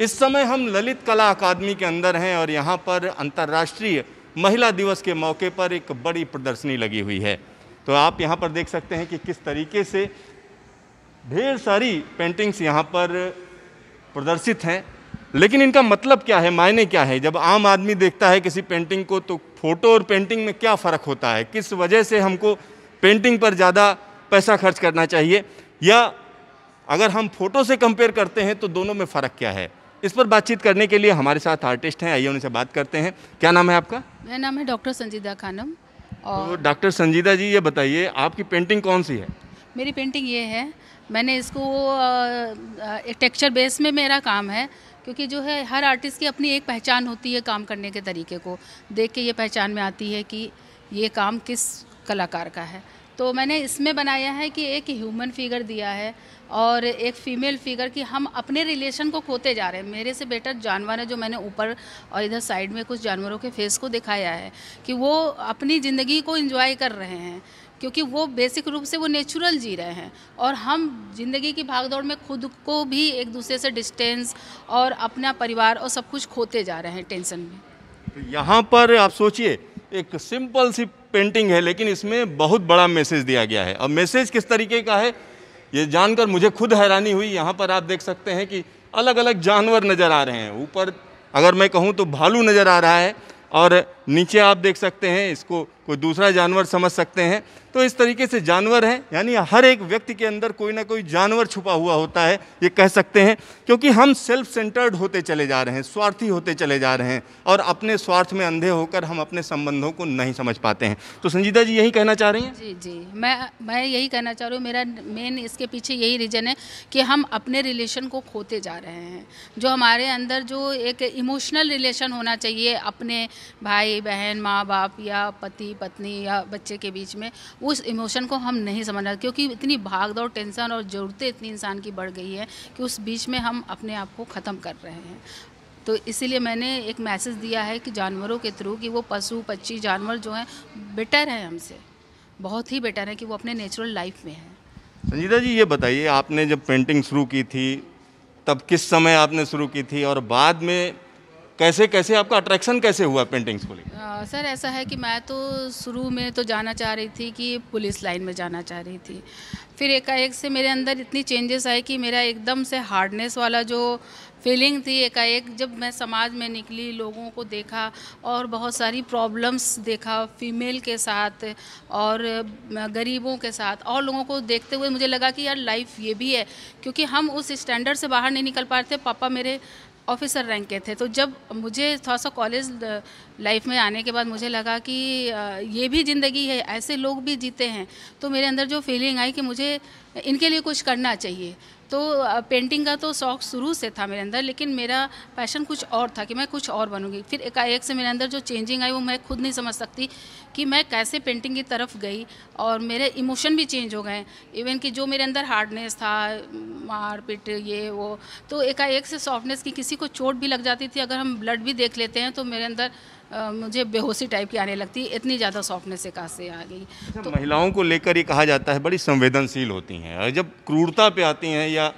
इस समय हम ललित कला अकादमी के अंदर हैं और यहाँ पर अंतर्राष्ट्रीय महिला दिवस के मौके पर एक बड़ी प्रदर्शनी लगी हुई है तो आप यहाँ पर देख सकते हैं कि किस तरीके से ढेर सारी पेंटिंग्स यहाँ पर प्रदर्शित हैं लेकिन इनका मतलब क्या है मायने क्या है जब आम आदमी देखता है किसी पेंटिंग को तो फोटो और पेंटिंग में क्या फ़र्क होता है किस वजह से हमको पेंटिंग पर ज़्यादा पैसा खर्च करना चाहिए या अगर हम फोटो से कंपेयर करते हैं तो दोनों में फ़र्क क्या है इस पर बातचीत करने के लिए हमारे साथ आर्टिस्ट हैं आइए उनसे बात करते हैं क्या नाम है आपका मेरा नाम है डॉक्टर संजीदा खानम और तो डॉक्टर संजीदा जी ये बताइए आपकी पेंटिंग कौन सी है मेरी पेंटिंग ये है मैंने इसको एक टेक्सचर बेस में मेरा काम है क्योंकि जो है हर आर्टिस्ट की अपनी एक पहचान होती है काम करने के तरीके को देख के ये पहचान में आती है कि ये काम किस कलाकार का है तो मैंने इसमें बनाया है कि एक ह्यूमन फिगर दिया है और एक फीमेल फिगर कि हम अपने रिलेशन को खोते जा रहे हैं मेरे से बेटर जानवर है जो मैंने ऊपर और इधर साइड में कुछ जानवरों के फेस को दिखाया है कि वो अपनी ज़िंदगी को इंजॉय कर रहे हैं क्योंकि वो बेसिक रूप से वो नेचुरल जी रहे हैं और हम ज़िंदगी की भागदौड़ में खुद को भी एक दूसरे से डिस्टेंस और अपना परिवार और सब कुछ खोते जा रहे हैं टेंशन में तो यहाँ पर आप सोचिए एक सिंपल सी पेंटिंग है लेकिन इसमें बहुत बड़ा मैसेज दिया गया है और मैसेज किस तरीके का है ये जानकर मुझे खुद हैरानी हुई यहाँ पर आप देख सकते हैं कि अलग अलग जानवर नज़र आ रहे हैं ऊपर अगर मैं कहूँ तो भालू नज़र आ रहा है और नीचे आप देख सकते हैं इसको कोई दूसरा जानवर समझ सकते हैं तो इस तरीके से जानवर हैं यानी हर एक व्यक्ति के अंदर कोई ना कोई जानवर छुपा हुआ होता है ये कह सकते हैं क्योंकि हम सेल्फ सेंटर्ड होते चले जा रहे हैं स्वार्थी होते चले जा रहे हैं और अपने स्वार्थ में अंधे होकर हम अपने संबंधों को नहीं समझ पाते हैं तो संजीदा जी यही कहना चाह रही हैं जी जी मैं मैं यही कहना चाह रही हूँ मेरा मेन इसके पीछे यही रीज़न है कि हम अपने रिलेशन को खोते जा रहे हैं जो हमारे अंदर जो एक इमोशनल रिलेशन होना चाहिए अपने भाई बहन माँ बाप या पति पत्नी या बच्चे के बीच में उस इमोशन को हम नहीं समझ रहे क्योंकि इतनी भाग दौड़ टेंशन और ज़रूरतें इतनी इंसान की बढ़ गई है कि उस बीच में हम अपने आप को ख़त्म कर रहे हैं तो इसीलिए मैंने एक मैसेज दिया है कि जानवरों के थ्रू कि वो पशु पक्षी जानवर जो हैं बेटर हैं हमसे बहुत ही बेटर हैं कि वो अपने नेचुरल लाइफ में हैं संजीदा जी ये बताइए आपने जब पेंटिंग शुरू की थी तब किस समय आपने शुरू की थी और बाद में कैसे कैसे आपका अट्रैक्शन कैसे हुआ पेंटिंग्स को लेकर सर ऐसा है कि मैं तो शुरू में तो जाना चाह रही थी कि पुलिस लाइन में जाना चाह रही थी फिर एकाएक से मेरे अंदर इतनी चेंजेस आए कि मेरा एकदम से हार्डनेस वाला जो फीलिंग थी एकाएक जब मैं समाज में निकली लोगों को देखा और बहुत सारी प्रॉब्लम्स देखा फीमेल के साथ और गरीबों के साथ और लोगों को देखते हुए मुझे लगा कि यार लाइफ ये भी है क्योंकि हम उस स्टैंडर्ड से बाहर नहीं निकल पा रहे थे पापा मेरे ऑफिसर रैंक के थे तो जब मुझे थोड़ा सा कॉलेज लाइफ में आने के बाद मुझे लगा कि uh, ये भी ज़िंदगी है ऐसे लोग भी जीते हैं तो मेरे अंदर जो फीलिंग आई कि मुझे इनके लिए कुछ करना चाहिए तो पेंटिंग का तो शौक शुरू से था मेरे अंदर लेकिन मेरा पैशन कुछ और था कि मैं कुछ और बनूंगी फिर एकाएक से मेरे अंदर जो चेंजिंग आई वो मैं खुद नहीं समझ सकती कि मैं कैसे पेंटिंग की तरफ गई और मेरे इमोशन भी चेंज हो गए इवन कि जो मेरे अंदर हार्डनेस था मारपीट ये वो तो एकाएक से सॉफ्टनेस की किसी को चोट भी लग जाती थी अगर हम ब्लड भी देख लेते हैं तो मेरे अंदर मुझे बेहोशी टाइप की आने लगती है इतनी ज़्यादा सॉफ्टनेस से कहा से आ गई अच्छा, तो महिलाओं को लेकर ये कहा जाता है बड़ी संवेदनशील होती हैं और जब क्रूरता पे आती हैं या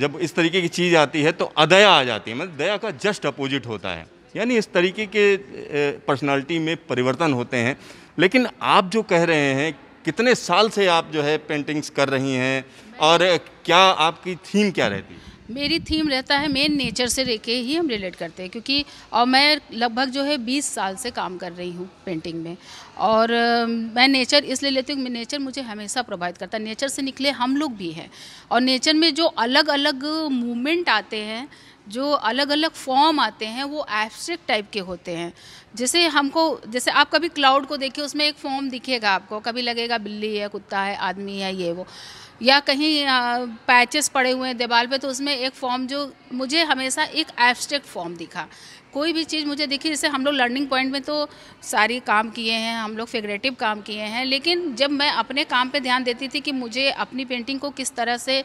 जब इस तरीके की चीज़ आती है तो अदया आ जाती है मतलब दया का जस्ट अपोजिट होता है यानी इस तरीके के पर्सनालिटी में परिवर्तन होते हैं लेकिन आप जो कह रहे हैं कितने साल से आप जो है पेंटिंग्स कर रही हैं और क्या आपकी थीम क्या रहती है मेरी थीम रहता है मेन नेचर से लेके ही हम रिलेट करते हैं क्योंकि और मैं लगभग जो है 20 साल से काम कर रही हूँ पेंटिंग में और मैं नेचर इसलिए लेती हूँ नेचर मुझे हमेशा प्रभावित करता है नेचर से निकले हम लोग भी हैं और नेचर में जो अलग अलग मूवमेंट आते हैं जो अलग अलग फॉर्म आते हैं वो एब्स्ट्रैक्ट टाइप के होते हैं जैसे हमको जैसे आप कभी क्लाउड को देखिए उसमें एक फॉर्म दिखेगा आपको कभी लगेगा बिल्ली है कुत्ता है आदमी है ये वो या कहीं पैचेस पड़े हुए हैं दीवार पे तो उसमें एक फॉर्म जो मुझे हमेशा एक एब्स्ट्रैक्ट फॉर्म दिखा कोई भी चीज़ मुझे दिखी जैसे हम लोग लर्निंग पॉइंट में तो सारी काम किए हैं हम लोग फिगरेटिव काम किए हैं लेकिन जब मैं अपने काम पे ध्यान देती थी कि मुझे अपनी पेंटिंग को किस तरह से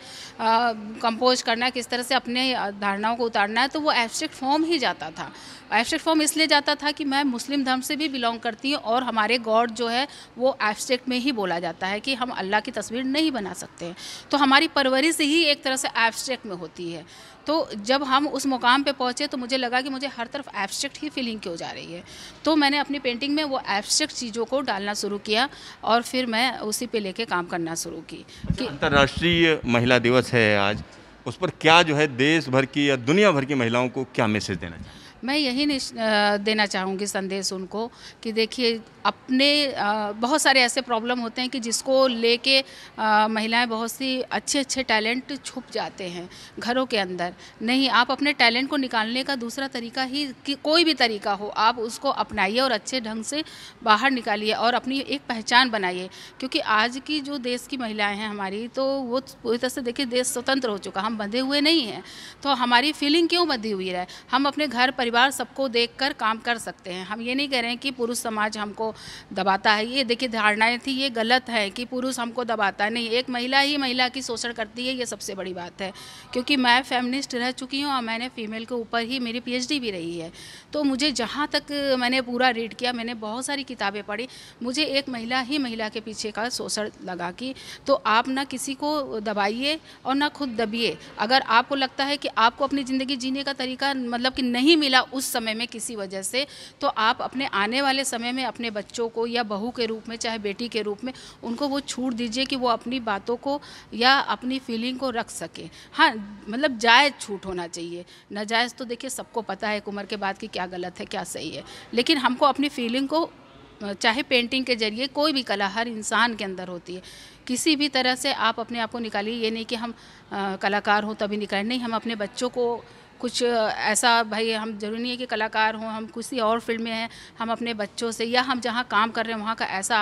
कंपोज करना है किस तरह से अपने धारणाओं को उतारना है तो वो एब्स्ट्रैक्ट फॉर्म ही जाता था एब्स्ट्रैक्ट फॉर्म इसलिए जाता था कि मैं मुस्लिम धर्म से भी बिलोंग करती हूँ और हमारे गॉड जो है वो एब्स्ट्रैक्ट में ही बोला जाता है कि हम अल्लाह की तस्वीर नहीं बना सकते तो हमारी परवरिश ही एक तरह से एब्स्ट्रैक्ट में होती है तो जब हम उस मुकाम पे पहुँचे तो मुझे लगा कि मुझे हर तरफ एब्स्ट्रैक्ट ही फीलिंग क्यों जा रही है तो मैंने अपनी पेंटिंग में वो एब्स्ट्रैक्ट चीज़ों को डालना शुरू किया और फिर मैं उसी पे लेके काम करना शुरू की अच्छा, अंतर्राष्ट्रीय महिला दिवस है आज उस पर क्या जो है देश भर की या दुनिया भर की महिलाओं को क्या मैसेज देना चाहिए मैं यही देना चाहूँगी संदेश उनको कि देखिए अपने बहुत सारे ऐसे प्रॉब्लम होते हैं कि जिसको लेके महिलाएं बहुत सी अच्छे अच्छे टैलेंट छुप जाते हैं घरों के अंदर नहीं आप अपने टैलेंट को निकालने का दूसरा तरीका ही कि कोई भी तरीका हो आप उसको अपनाइए और अच्छे ढंग से बाहर निकालिए और अपनी एक पहचान बनाइए क्योंकि आज की जो देश की महिलाएँ हैं हमारी तो वो पूरी तरह से देखिए देश स्वतंत्र हो चुका हम बंधे हुए नहीं हैं तो हमारी फीलिंग क्यों बंधी हुई है हम अपने घर परिवार परिवार सबको देखकर काम कर सकते हैं हम ये नहीं कह रहे हैं कि पुरुष समाज हमको दबाता है ये देखिए धारणाएं थी ये गलत है कि पुरुष हमको दबाता है नहीं एक महिला ही महिला की शोषण करती है ये सबसे बड़ी बात है क्योंकि मैं फेमिनिस्ट रह चुकी हूँ और मैंने फीमेल के ऊपर ही मेरी पी भी रही है तो मुझे जहाँ तक मैंने पूरा रीड किया मैंने बहुत सारी किताबें पढ़ी मुझे एक महिला ही महिला के पीछे का शोषण लगा कि तो आप ना किसी को दबाइए और ना खुद दबिए अगर आपको लगता है कि आपको अपनी ज़िंदगी जीने का तरीका मतलब कि नहीं मिला उस समय में किसी वजह से तो आप अपने आने वाले समय में अपने बच्चों को या बहू के रूप में चाहे बेटी के रूप में उनको वो छूट दीजिए कि वो अपनी बातों को या अपनी फीलिंग को रख सके हाँ मतलब जायज़ छूट होना चाहिए नाजायज़ तो देखिए सबको पता है एक उम्र के बाद कि क्या गलत है क्या सही है लेकिन हमको अपनी फीलिंग को चाहे पेंटिंग के जरिए कोई भी कला हर इंसान के अंदर होती है किसी भी तरह से आप अपने आप को निकालिए ये नहीं कि हम आ, कलाकार हों तभी निकालें नहीं हम अपने बच्चों को कुछ ऐसा भाई हम ज़रूरी नहीं है कि कलाकार हों हम किसी और फील्ड में हैं हम अपने बच्चों से या हम जहाँ काम कर रहे हैं वहाँ का ऐसा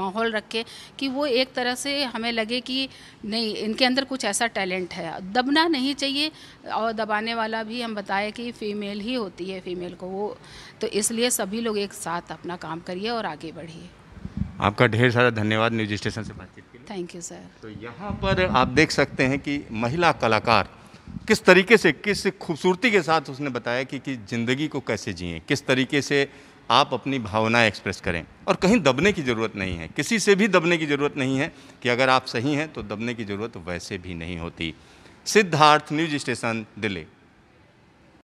माहौल रखें कि वो एक तरह से हमें लगे कि नहीं इनके अंदर कुछ ऐसा टैलेंट है दबना नहीं चाहिए और दबाने वाला भी हम बताएं कि फ़ीमेल ही होती है फ़ीमेल को वो तो इसलिए सभी लोग एक साथ अपना काम करिए और आगे बढ़िए आपका ढेर सारा धन्यवाद न्यूज स्टेशन से बातचीत थैंक यू सर तो यहाँ पर आप देख सकते हैं कि महिला कलाकार किस तरीके से किस खूबसूरती के साथ उसने बताया कि, कि ज़िंदगी को कैसे जिए किस तरीके से आप अपनी भावनाएं एक्सप्रेस करें और कहीं दबने की ज़रूरत नहीं है किसी से भी दबने की ज़रूरत नहीं है कि अगर आप सही हैं तो दबने की ज़रूरत वैसे भी नहीं होती सिद्धार्थ न्यूज स्टेशन दिल्ली